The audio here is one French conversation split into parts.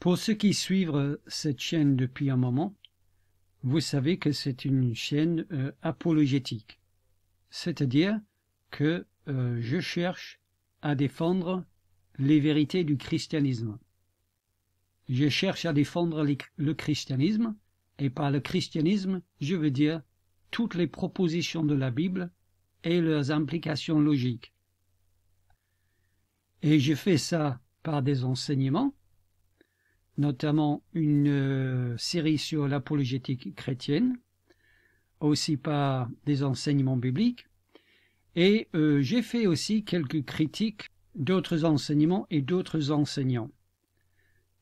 Pour ceux qui suivent euh, cette chaîne depuis un moment, vous savez que c'est une chaîne euh, apologétique, c'est-à-dire que euh, je cherche à défendre les vérités du christianisme. Je cherche à défendre le christianisme, et par le christianisme, je veux dire toutes les propositions de la Bible et leurs implications logiques. Et je fais ça par des enseignements, notamment une euh, série sur l'apologétique chrétienne, aussi par des enseignements bibliques, et euh, j'ai fait aussi quelques critiques d'autres enseignements et d'autres enseignants.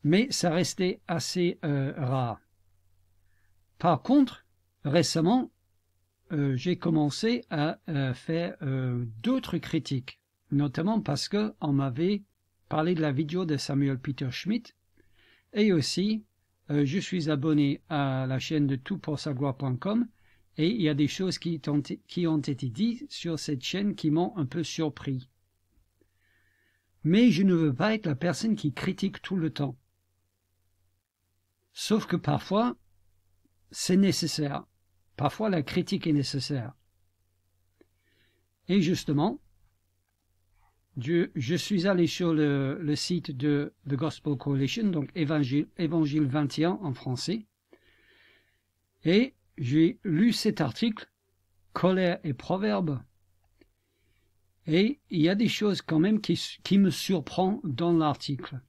Mais ça restait assez euh, rare. Par contre, récemment, j'ai commencé à faire d'autres critiques, notamment parce qu'on m'avait parlé de la vidéo de Samuel Peter Schmidt et aussi, euh, je suis abonné à la chaîne de toutpoursagloire.com et il y a des choses qui ont été dites sur cette chaîne qui m'ont un peu surpris. Mais je ne veux pas être la personne qui critique tout le temps. Sauf que parfois, c'est nécessaire. Parfois, la critique est nécessaire. Et justement, je, je, suis allé sur le, site de The Gospel Coalition, donc Évangile, Évangile 21 en français, et j'ai lu cet article, Colère et Proverbe. Et il y a des choses quand même qui, qui me surprend dans l'article.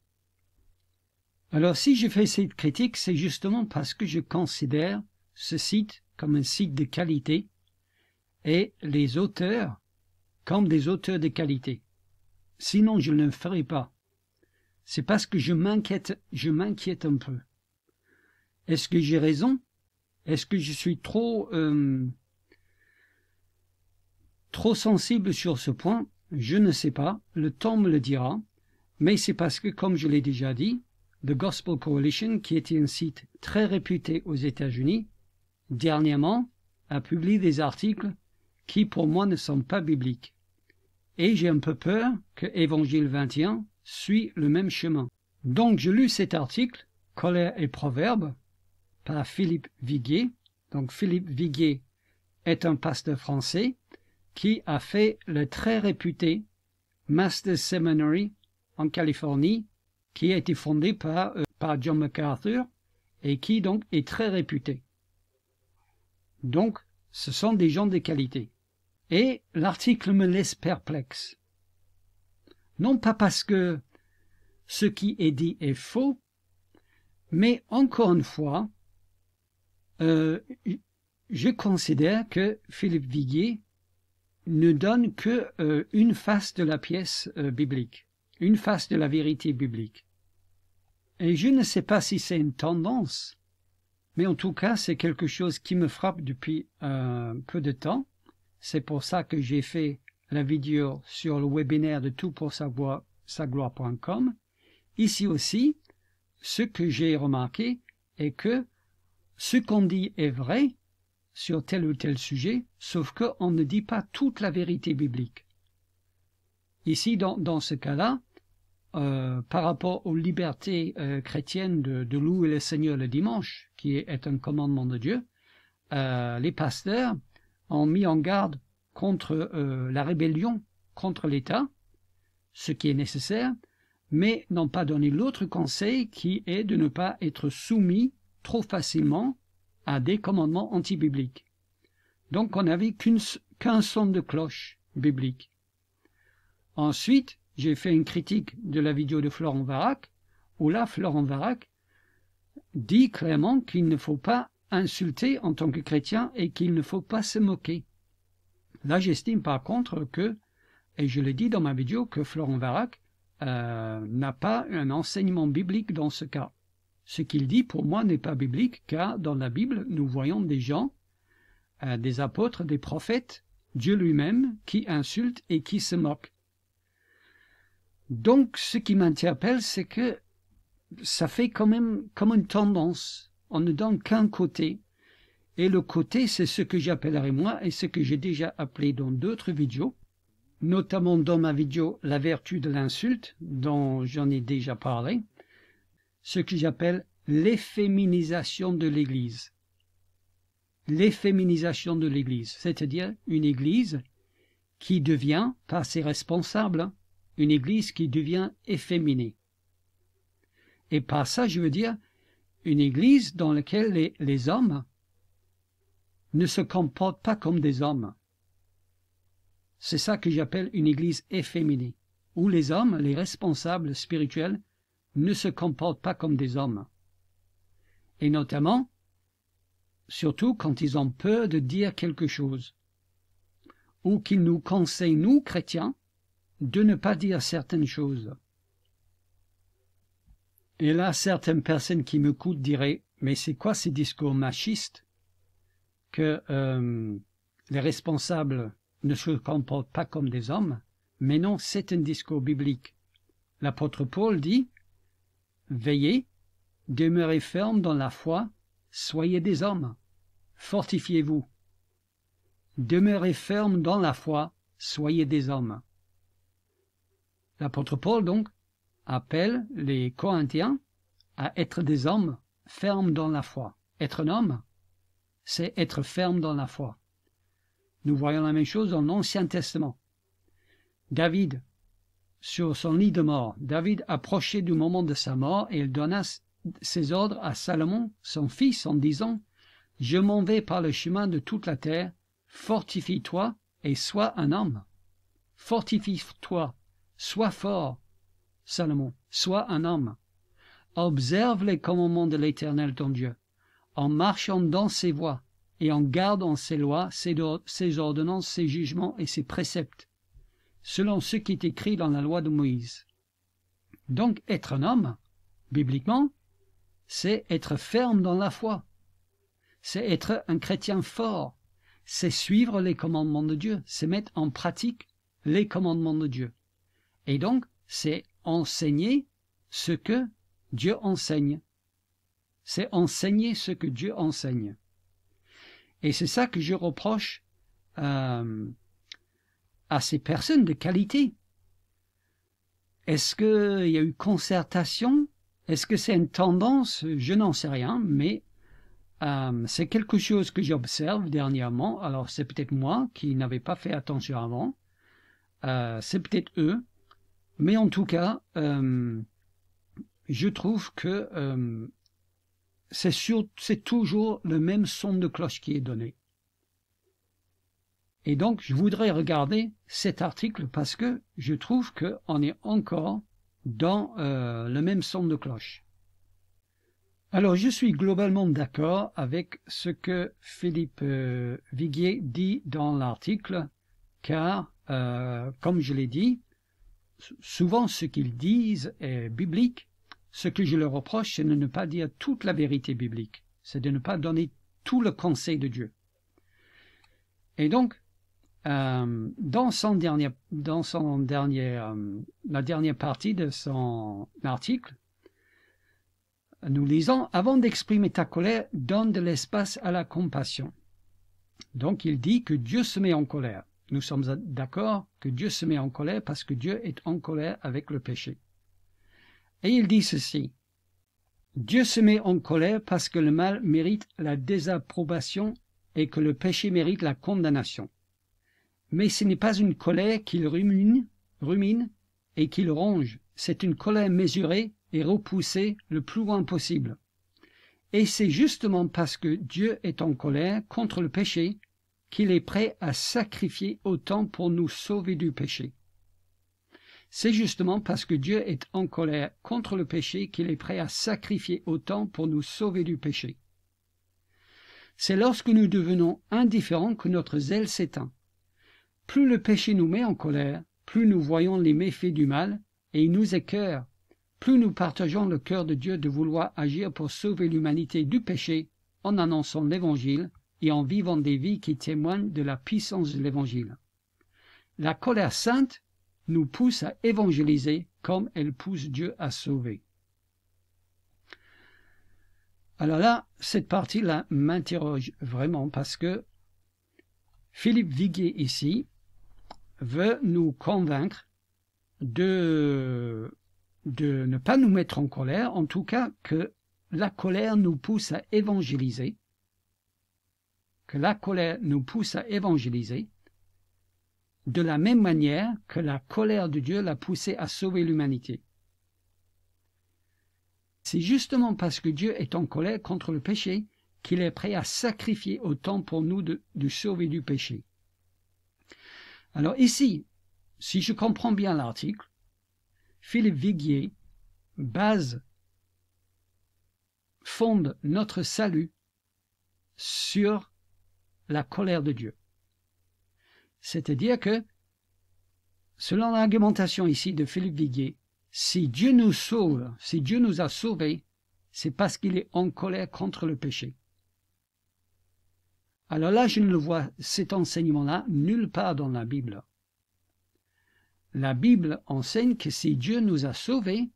Alors si je fais cette critique, c'est justement parce que je considère ce site comme un site de qualité et les auteurs comme des auteurs de qualité. Sinon, je ne le ferai pas. C'est parce que je m'inquiète, je m'inquiète un peu. Est-ce que j'ai raison Est-ce que je suis trop euh, trop sensible sur ce point Je ne sais pas. Le temps me le dira. Mais c'est parce que, comme je l'ai déjà dit, The Gospel Coalition, qui était un site très réputé aux États-Unis, dernièrement a publié des articles qui, pour moi, ne sont pas bibliques et j'ai un peu peur que Évangile 21 suit le même chemin. Donc je lus cet article, Colère et Proverbe, par Philippe Viguier. Donc Philippe Viguier est un pasteur français qui a fait le très réputé Master Seminary en Californie, qui a été fondé euh, par John MacArthur et qui donc est très réputé. Donc, ce sont des gens de qualité. Et l'article me laisse perplexe. Non pas parce que ce qui est dit est faux, mais encore une fois, euh, je considère que Philippe Viguier ne donne que euh, une face de la pièce euh, biblique, une face de la vérité biblique. Et je ne sais pas si c'est une tendance, mais en tout cas c'est quelque chose qui me frappe depuis un peu de temps c'est pour ça que j'ai fait la vidéo sur le webinaire de tout pour savoir Ici aussi, ce que j'ai remarqué est que ce qu'on dit est vrai sur tel ou tel sujet, sauf qu'on ne dit pas toute la vérité biblique. Ici, dans, ce cas-là, euh, par rapport aux libertés euh, chrétiennes de, louer le Seigneur le dimanche, qui est un commandement de Dieu, euh, les pasteurs ont mis en garde contre euh, la rébellion contre l'État, ce qui est nécessaire, mais n'ont pas donné l'autre conseil qui est de ne pas être soumis trop facilement à des commandements antibibliques. Donc on n'avait qu'un son de cloche biblique. Ensuite, j'ai fait une critique de la vidéo de Florent Varac, où là, Florent Varac dit clairement qu'il ne faut pas insulté en tant que chrétien et qu'il ne faut pas se moquer. Là, j'estime par contre que, et je l'ai dit dans ma vidéo, que Florent Varac euh, n'a pas un enseignement biblique dans ce cas. Ce qu'il dit, pour moi, n'est pas biblique, car dans la Bible, nous voyons des gens, euh, des apôtres, des prophètes, Dieu lui-même, qui insultent et qui se moquent Donc, ce qui m'interpelle, c'est que ça fait quand même comme une tendance on ne donne qu'un côté. Et le côté, c'est ce que j'appellerai moi et ce que j'ai déjà appelé dans d'autres vidéos, notamment dans ma vidéo La vertu de l'insulte, dont j'en ai déjà parlé, ce que j'appelle l'efféminisation de l'Église. L'efféminisation de l'Église, c'est-à-dire une Église qui devient, par ses responsables, une Église qui devient efféminée. Et par ça, je veux dire une Église dans laquelle les, hommes ne se comportent pas comme des hommes. C'est ça que j'appelle une Église efféminée, où les hommes, les responsables spirituels, ne se comportent pas comme des hommes. Et notamment, surtout quand ils ont peur de dire quelque chose, ou qu'ils nous conseillent, nous, chrétiens, de ne pas dire certaines choses. Et là, certaines personnes qui m'écoutent diraient, mais c'est quoi ces discours machistes que euh, les responsables ne se comportent pas comme des hommes Mais non, c'est un discours biblique. L'apôtre Paul dit, veillez, demeurez ferme dans la foi, soyez des hommes, fortifiez-vous. Demeurez ferme dans la foi, soyez des hommes. L'apôtre Paul, donc, appelle les Corinthiens à être des hommes fermes dans la foi. Être un homme, c'est être ferme dans la foi. Nous voyons la même chose dans l'Ancien Testament. David, sur son lit de mort, David approchait du moment de sa mort et il donna ses ordres à Salomon, son fils, en disant Je m'en vais par le chemin de toute la terre, fortifie-toi et sois un homme. Fortifie-toi, sois fort, Salomon, sois un homme. Observe les commandements de l'Éternel ton Dieu, en marchant dans ses voies, et en gardant ses lois, ses ordonnances, ses jugements et ses préceptes, selon ce qui est écrit dans la loi de Moïse. Donc être un homme, bibliquement, c'est être ferme dans la foi, c'est être un chrétien fort, c'est suivre les commandements de Dieu, c'est mettre en pratique les commandements de Dieu. Et donc, c'est enseigner ce que Dieu enseigne. C'est enseigner ce que Dieu enseigne. Et c'est ça que je reproche euh, à ces personnes de qualité. Est-ce qu'il y a eu concertation Est-ce que c'est une tendance Je n'en sais rien, mais euh, c'est quelque chose que j'observe dernièrement. Alors c'est peut-être moi qui n'avais pas fait attention avant. Euh, c'est peut-être eux mais en tout cas, euh, je trouve que euh, c'est toujours le même son de cloche qui est donné. Et donc, je voudrais regarder cet article parce que je trouve qu'on est encore dans euh, le même son de cloche. Alors, je suis globalement d'accord avec ce que Philippe Vigier euh, Viguier dit dans l'article, car, comme je l'ai dit, souvent ce qu'ils disent est biblique. Ce que je leur reproche, c'est de ne pas dire toute la vérité biblique, c'est de ne pas donner tout le conseil de Dieu. Et donc, euh, dans son dernier, dans son dernier, euh, la dernière partie de son article, nous lisons avant d'exprimer ta colère, donne de l'espace à la compassion. Donc il dit que Dieu se met en colère nous sommes d'accord que Dieu se met en colère parce que Dieu est en colère avec le péché. Et il dit ceci. Dieu se met en colère parce que le mal mérite la désapprobation et que le péché mérite la condamnation. Mais ce n'est pas une colère qu'il rumine, rumine et qu'il ronge, c'est une colère mesurée et repoussée le plus loin possible. Et c'est justement parce que Dieu est en colère contre le péché qu'il est prêt à sacrifier autant pour nous sauver du péché. C'est justement parce que Dieu est en colère contre le péché qu'il est prêt à sacrifier autant pour nous sauver du péché. C'est lorsque nous devenons indifférents que notre zèle s'éteint. Plus le péché nous met en colère, plus nous voyons les méfaits du mal, et il nous écœure, plus nous partageons le cœur de Dieu de vouloir agir pour sauver l'humanité du péché en annonçant l'Évangile, et en vivant des vies qui témoignent de la puissance de l'Évangile. La colère sainte nous pousse à évangéliser comme elle pousse Dieu à sauver. Alors là, cette partie-là m'interroge vraiment parce que Philippe Viguier ici veut nous convaincre de, de ne pas nous mettre en colère, en tout cas que la colère nous pousse à évangéliser, que la colère nous pousse à évangéliser, de la même manière que la colère de Dieu l'a poussé à sauver l'humanité. C'est justement parce que Dieu est en colère contre le péché qu'il est prêt à sacrifier autant pour nous de, sauver du péché. Alors ici, si je comprends bien l'article, Philippe Viguier base, fonde notre salut sur la colère de Dieu. C'est-à-dire que, selon l'argumentation ici de Philippe Viguier, si Dieu nous sauve, si Dieu nous a sauvés, c'est parce qu'il est en colère contre le péché. Alors là, je ne le vois, cet enseignement-là, nulle part dans la Bible. La Bible enseigne que si Dieu nous a sauvés,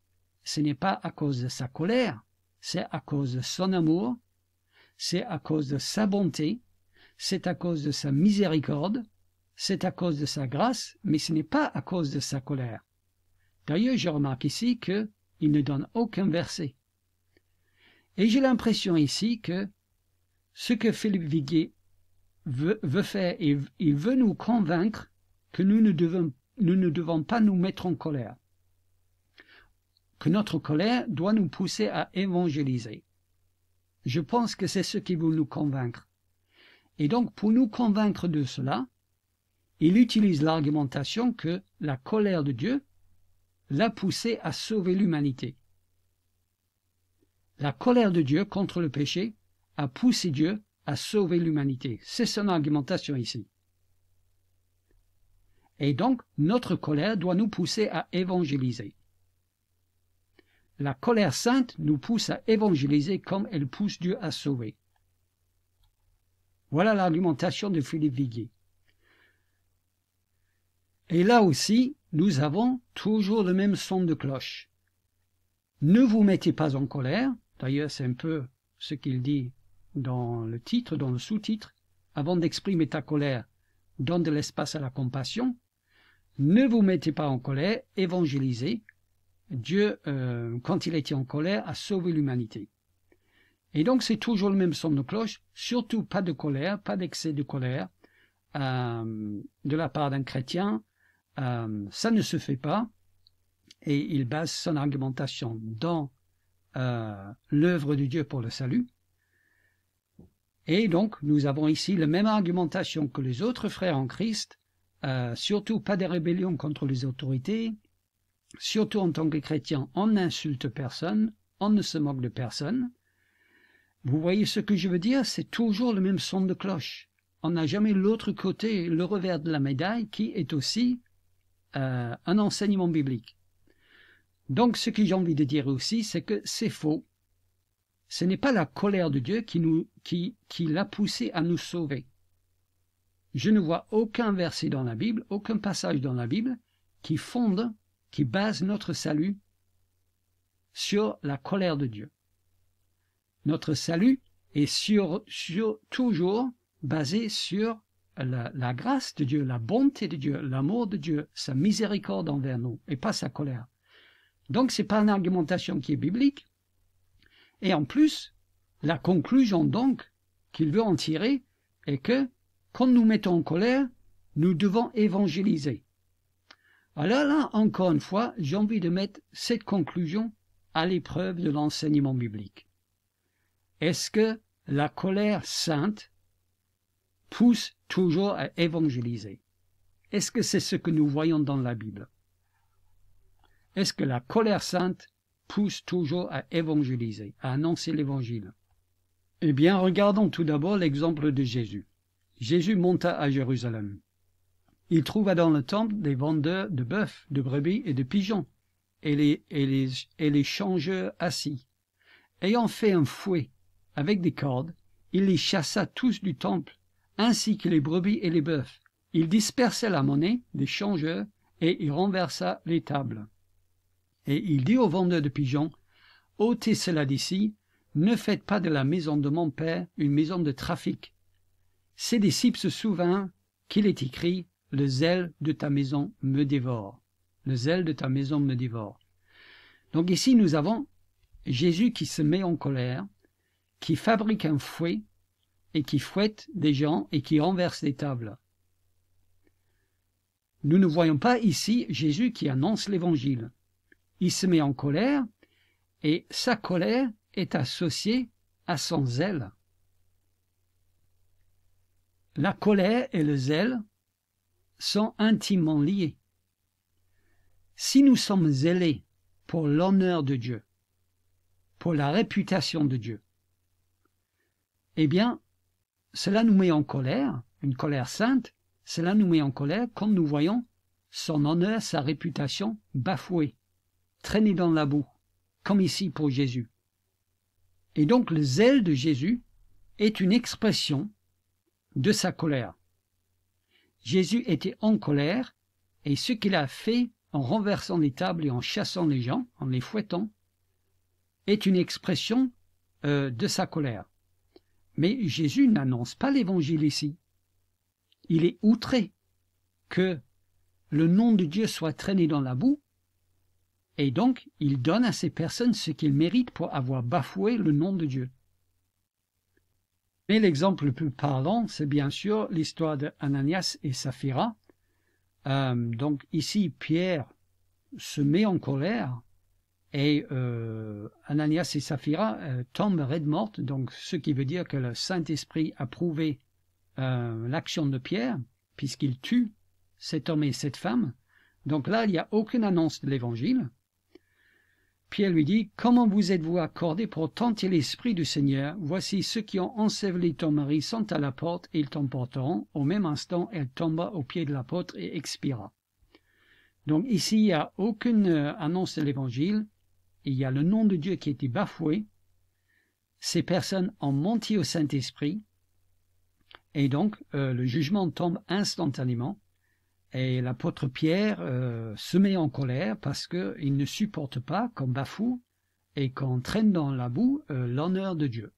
ce n'est pas à cause de sa colère, c'est à cause de son amour, c'est à cause de sa bonté, c'est à cause de sa miséricorde, c'est à cause de sa grâce, mais ce n'est pas à cause de sa colère. D'ailleurs, je remarque ici que il ne donne aucun verset. Et j'ai l'impression ici que ce que Philippe Viguier veut, faire, il veut nous convaincre que nous ne, devons, nous ne devons pas nous mettre en colère, que notre colère doit nous pousser à évangéliser. Je pense que c'est ce qui veut nous convaincre. Et donc, pour nous convaincre de cela, il utilise l'argumentation que la colère de Dieu l'a poussé à sauver l'humanité. La colère de Dieu contre le péché a poussé Dieu à sauver l'humanité. C'est son argumentation ici. Et donc, notre colère doit nous pousser à évangéliser. La colère sainte nous pousse à évangéliser comme elle pousse Dieu à sauver. Voilà l'argumentation de Philippe Viguier. Et là aussi, nous avons toujours le même son de cloche. Ne vous mettez pas en colère, d'ailleurs c'est un peu ce qu'il dit dans le titre, dans le sous-titre, avant d'exprimer ta colère, donne de l'espace à la compassion, ne vous mettez pas en colère, évangélisez. Dieu, euh, quand il était en colère, a sauvé l'humanité. Et donc, c'est toujours le même son de cloche, surtout pas de colère, pas d'excès de colère euh, de la part d'un chrétien. Euh, ça ne se fait pas. Et il base son argumentation dans euh, l'œuvre de Dieu pour le salut. Et donc, nous avons ici la même argumentation que les autres frères en Christ, euh, surtout pas de rébellion contre les autorités, surtout en tant que chrétien, on n'insulte personne, on ne se moque de personne, vous voyez ce que je veux dire C'est toujours le même son de cloche. On n'a jamais l'autre côté, le revers de la médaille, qui est aussi euh, un enseignement biblique. Donc ce que j'ai envie de dire aussi, c'est que c'est faux. Ce n'est pas la colère de Dieu qui, nous, qui, qui l'a poussé à nous sauver. Je ne vois aucun verset dans la Bible, aucun passage dans la Bible qui fonde, qui base notre salut sur la colère de Dieu notre salut est sur, toujours basé sur la, grâce de Dieu, la bonté de Dieu, l'amour de Dieu, sa miséricorde envers nous, et pas sa colère. Donc ce n'est pas une argumentation qui est biblique. Et en plus, la conclusion donc qu'il veut en tirer est que quand nous mettons en colère, nous devons évangéliser. Alors là, encore une fois, j'ai envie de mettre cette conclusion à l'épreuve de l'enseignement biblique. Est-ce que la colère sainte pousse toujours à évangéliser Est-ce que c'est ce que nous voyons dans la Bible Est-ce que la colère sainte pousse toujours à évangéliser, à annoncer l'Évangile Eh bien, regardons tout d'abord l'exemple de Jésus. Jésus monta à Jérusalem. Il trouva dans le temple des vendeurs de bœufs, de brebis et de pigeons, et les, et les changeurs assis. Ayant fait un fouet avec des cordes, il les chassa tous du temple, ainsi que les brebis et les bœufs. Il dispersa la monnaie des changeurs, et il renversa les tables. Et il dit aux vendeurs de pigeons, ôtez cela d'ici, ne faites pas de la maison de mon père une maison de trafic. Ses disciples se souvint qu'il est écrit, le zèle de ta maison me dévore. Le zèle de ta maison me dévore. Donc ici, nous avons Jésus qui se met en colère, qui fabrique un fouet et qui fouette des gens et qui renverse des tables. Nous ne voyons pas ici Jésus qui annonce l'Évangile. Il se met en colère et sa colère est associée à son zèle. La colère et le zèle sont intimement liés. Si nous sommes zélés pour l'honneur de Dieu, pour la réputation de Dieu, eh bien, cela nous met en colère, une colère sainte, cela nous met en colère quand nous voyons son honneur, sa réputation bafouée, traînée dans la boue, comme ici pour Jésus. Et donc le zèle de Jésus est une expression de sa colère. Jésus était en colère, et ce qu'il a fait en renversant les tables et en chassant les gens, en les fouettant, est une expression euh, de sa colère. Mais Jésus n'annonce pas l'évangile ici. Il est outré que le nom de Dieu soit traîné dans la boue, et donc il donne à ces personnes ce qu'ils méritent pour avoir bafoué le nom de Dieu. Mais l'exemple le plus parlant, c'est bien sûr l'histoire d'Ananias et Saphira. Euh, donc ici, Pierre se met en colère et euh, Ananias et Sapphira euh, tombent raides mortes, donc ce qui veut dire que le Saint-Esprit a prouvé euh, l'action de Pierre, puisqu'il tue cet homme et cette femme. Donc là, il n'y a aucune annonce de l'Évangile. Pierre lui dit, Comment vous êtes-vous accordé pour tenter l'Esprit du Seigneur Voici ceux qui ont enseveli ton mari sont à la porte, et ils t'emporteront. Au même instant, elle tomba au pied de l'apôtre et expira. Donc ici, il n'y a aucune annonce de l'Évangile il y a le nom de Dieu qui a été bafoué, ces personnes ont menti au Saint-Esprit, et donc euh, le jugement tombe instantanément, et l'apôtre Pierre euh, se met en colère parce qu'il ne supporte pas qu'on bafoue et qu'on traîne dans la boue euh, l'honneur de Dieu.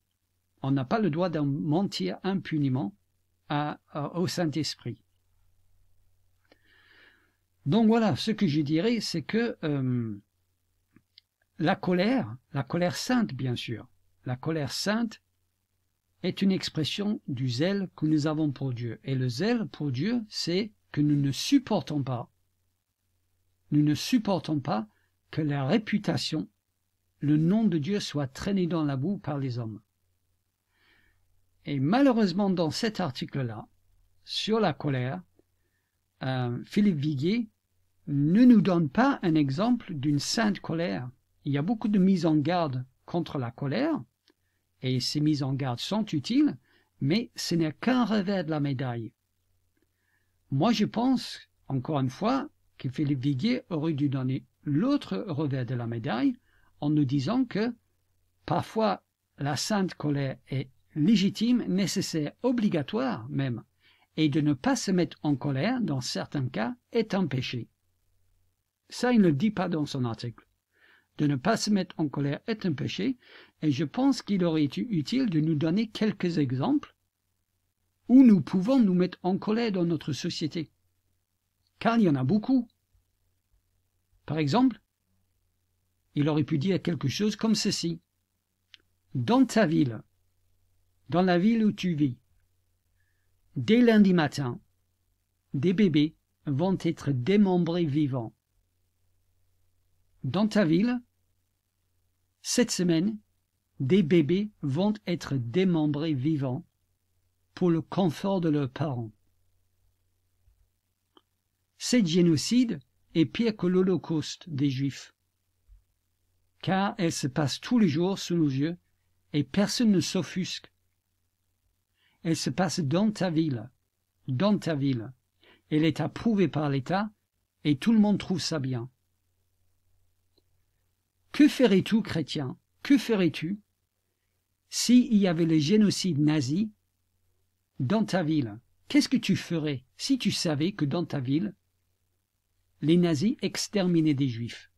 On n'a pas le droit d'en mentir impuniment au Saint-Esprit. Donc voilà, ce que je dirais, c'est que la colère, la colère sainte bien sûr, la colère sainte est une expression du zèle que nous avons pour Dieu. Et le zèle pour Dieu, c'est que nous ne supportons pas, nous ne supportons pas que la réputation, le nom de Dieu soit traîné dans la boue par les hommes. Et malheureusement, dans cet article-là, sur la colère, euh, Philippe Viguier ne nous donne pas un exemple d'une sainte colère il y a beaucoup de mises en garde contre la colère, et ces mises en garde sont utiles, mais ce n'est qu'un revers de la médaille. Moi, je pense, encore une fois, que Philippe Viguier aurait dû donner l'autre revers de la médaille en nous disant que parfois la sainte colère est légitime, nécessaire, obligatoire même, et de ne pas se mettre en colère dans certains cas est un péché. Ça, il ne le dit pas dans son article de ne pas se mettre en colère est un péché, et je pense qu'il aurait été utile de nous donner quelques exemples où nous pouvons nous mettre en colère dans notre société. Car il y en a beaucoup. Par exemple, il aurait pu dire quelque chose comme ceci. Dans ta ville, dans la ville où tu vis, dès lundi matin, des bébés vont être démembrés vivants dans ta ville, cette semaine, des bébés vont être démembrés vivants pour le confort de leurs parents. Cet génocide est pire que l'Holocauste des Juifs, car elle se passe tous les jours sous nos yeux et personne ne s'offusque. Elle se passe dans ta ville, dans ta ville. Elle est approuvée par l'État et tout le monde trouve ça bien. Que ferais-tu, chrétien Que ferais-tu s'il y avait le génocide nazi dans ta ville Qu'est-ce que tu ferais si tu savais que dans ta ville, les nazis exterminaient des juifs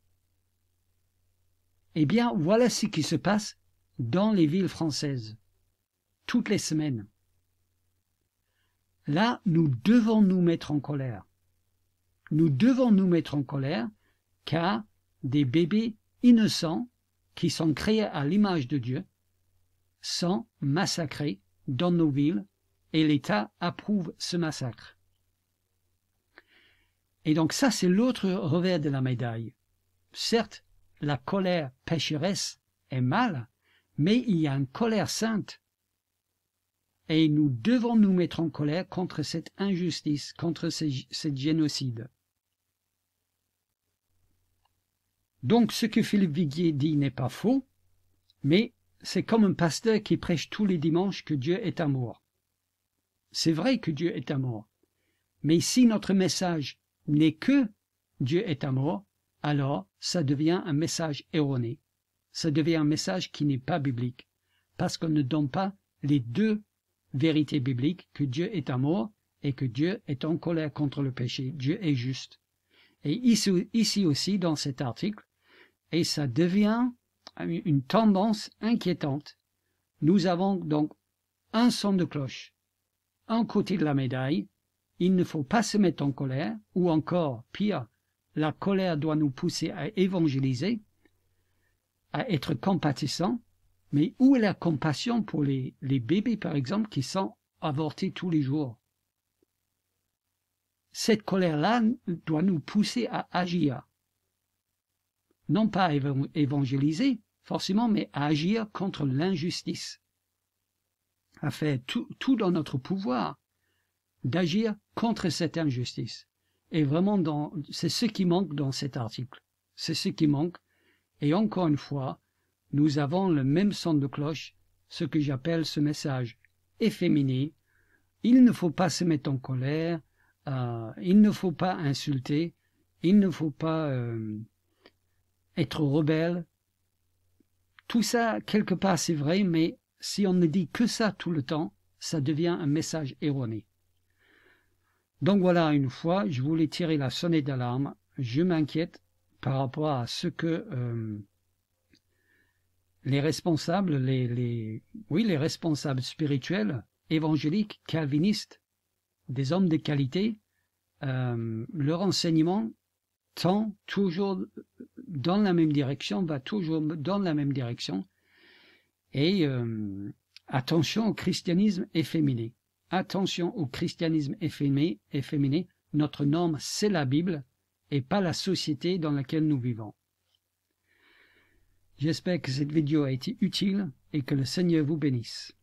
Eh bien, voilà ce qui se passe dans les villes françaises, toutes les semaines. Là, nous devons nous mettre en colère. Nous devons nous mettre en colère car des bébés innocents qui sont créés à l'image de Dieu sont massacrés dans nos villes et l'État approuve ce massacre. Et donc ça, c'est l'autre revers de la médaille. Certes, la colère pécheresse est mal, mais il y a une colère sainte. Et nous devons nous mettre en colère contre cette injustice, contre ce, génocide. Donc ce que Philippe Viguier dit n'est pas faux, mais c'est comme un pasteur qui prêche tous les dimanches que Dieu est amour. C'est vrai que Dieu est amour, mais si notre message n'est que Dieu est amour, alors ça devient un message erroné, ça devient un message qui n'est pas biblique, parce qu'on ne donne pas les deux vérités bibliques que Dieu est amour et que Dieu est en colère contre le péché, Dieu est juste. Et ici aussi, dans cet article, et ça devient une tendance inquiétante. Nous avons donc un son de cloche, un côté de la médaille. Il ne faut pas se mettre en colère, ou encore, pire, la colère doit nous pousser à évangéliser, à être compatissant. Mais où est la compassion pour les, les bébés, par exemple, qui sont avortés tous les jours Cette colère-là doit nous pousser à agir non pas à évangéliser forcément, mais à agir contre l'injustice, à faire tout, tout dans notre pouvoir d'agir contre cette injustice. Et vraiment, dans, c'est ce qui manque dans cet article. C'est ce qui manque. Et encore une fois, nous avons le même son de cloche, ce que j'appelle ce message efféminé. Il ne faut pas se mettre en colère, euh, il ne faut pas insulter, il ne faut pas euh, être rebelle. Tout ça, quelque part, c'est vrai, mais si on ne dit que ça tout le temps, ça devient un message erroné. Donc voilà, une fois, je voulais tirer la sonnette d'alarme. Je m'inquiète par rapport à ce que euh, les responsables, les, les, oui, les responsables spirituels, évangéliques, calvinistes, des hommes de qualité, euh, leur enseignement tend toujours dans la même direction, va toujours dans la même direction. Et euh, attention au christianisme efféminé. Attention au christianisme efféminé. Notre norme, c'est la Bible et pas la société dans laquelle nous vivons. J'espère que cette vidéo a été utile et que le Seigneur vous bénisse.